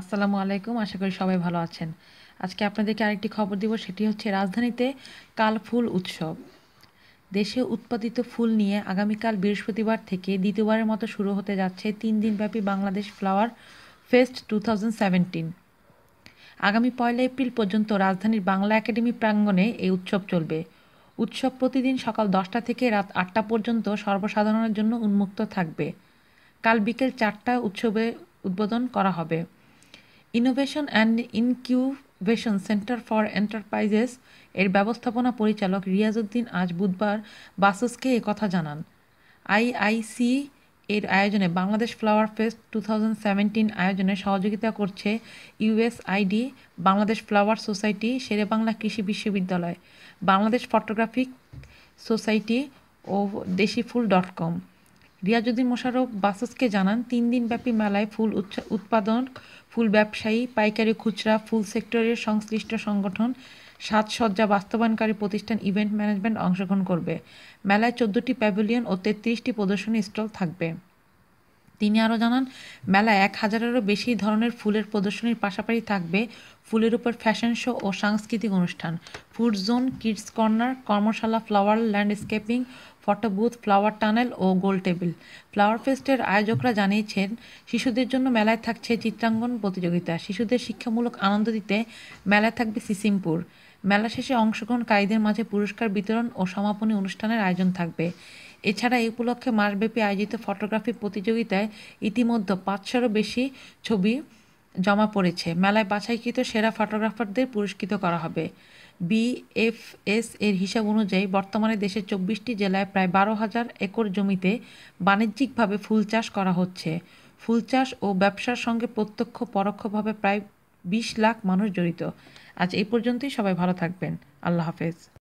আসসালামু আলাইকুম আশা করি সবাই ভালো আছেন আজকে আপনাদেরকে আরেকটি খবর দিব সেটি হচ্ছে রাজধানীতে কাল ফুল উৎসব দেশে উৎপাদিত ফুল নিয়ে আগামীকাল বৃহস্পতিবার থেকে দ্বিতীয়বারের মতো শুরু হতে যাচ্ছে তিন দিনব্যাপী বাংলাদেশ ফ্লাওয়ার ফেস্ট টু আগামী পয়লা এপ্রিল পর্যন্ত রাজধানীর বাংলা একাডেমি প্রাঙ্গণে এই উৎসব চলবে উৎসব প্রতিদিন সকাল দশটা থেকে রাত আটটা পর্যন্ত সর্বসাধারণের জন্য উন্মুক্ত থাকবে কাল বিকেল চারটায় উৎসবে উদ্বোধন করা হবে innovation and incubation centre for enterprises এর ব্যবস্থাপনা পরিচালক রিয়াজউদ্দিন আজ বুধবার বাসসকে কথা জানান আইআইসি এর আয়োজনে Bangladesh flower fest two thousand আয়োজনে সহযোগিতা করছে USAID Bangladesh flower society Sher-e-Bangla কৃষি বিশ্ববিদ্যালয় বাংলাদেশ ফটোগ্রাফিক সোসাইটি ও দেশি ফুল ডট কম রিয়াজুদ্দিন মোশারফ বাসসকে জানান তিন দিনব্যাপী মেলায় ফুল উৎপাদন ফুল ব্যবসায়ী পাইকারি খুচরা ফুল সেক্টরের সংশ্লিষ্ট সংগঠন সাজসজ্জা বাস্তবায়নকারী প্রতিষ্ঠান ইভেন্ট ম্যানেজমেন্ট অংশগ্রহণ করবে মেলায় চোদ্দটি প্যাভিলিয়ন ও তেত্রিশটি প্রদর্শনী স্টল থাকবে তিনি আরও জানান মেলায় এক হাজারেরও বেশি ধরনের ফুলের প্রদর্শনীর পাশাপাশি থাকবে ফুলের উপর ফ্যাশন শো ও সাংস্কৃতিক অনুষ্ঠান ফুড জোন কিডস কর্নার কর্মশালা flower landscaping photo booth flower tunnel ও গোল টেবিল ফ্লাওয়ার ফেস্টের আয়োজকরা জানিয়েছেন শিশুদের জন্য মেলায় থাকছে চিত্রাঙ্গন প্রতিযোগিতা শিশুদের শিক্ষামূলক আনন্দ দিতে মেলায় থাকবে সিসিমপুর মেলা শেষে অংশগ্রহণকারীদের মাঝে পুরস্কার বিতরণ ও সমাপনী অনুষ্ঠানের আয়োজন থাকবে এছাড়া এই উপলক্ষে মাসব্যাপী আয়োজিত ফটোগ্রাফি প্রতিযোগিতায় ইতিমধ্যে পাঁচশোরও বেশি ছবি জমা পড়েছে মেলায় বাছাইকৃত সেরা ফটোগ্রাফারদের পুরস্কৃত করা হবে বিএফএস এর হিসাব অনুযায়ী বর্তমানে দেশের চব্বিশটি জেলায় প্রায় বারো হাজার একর জমিতে বাণিজ্যিকভাবে ফুল চাষ করা হচ্ছে ফুল চাষ ও ব্যবসার সঙ্গে প্রত্যক্ষ পরোক্ষভাবে প্রায় বিশ লাখ মানুষ জড়িত আজ এই পর্যন্তই সবাই ভালো থাকবেন আল্লাহ হাফেজ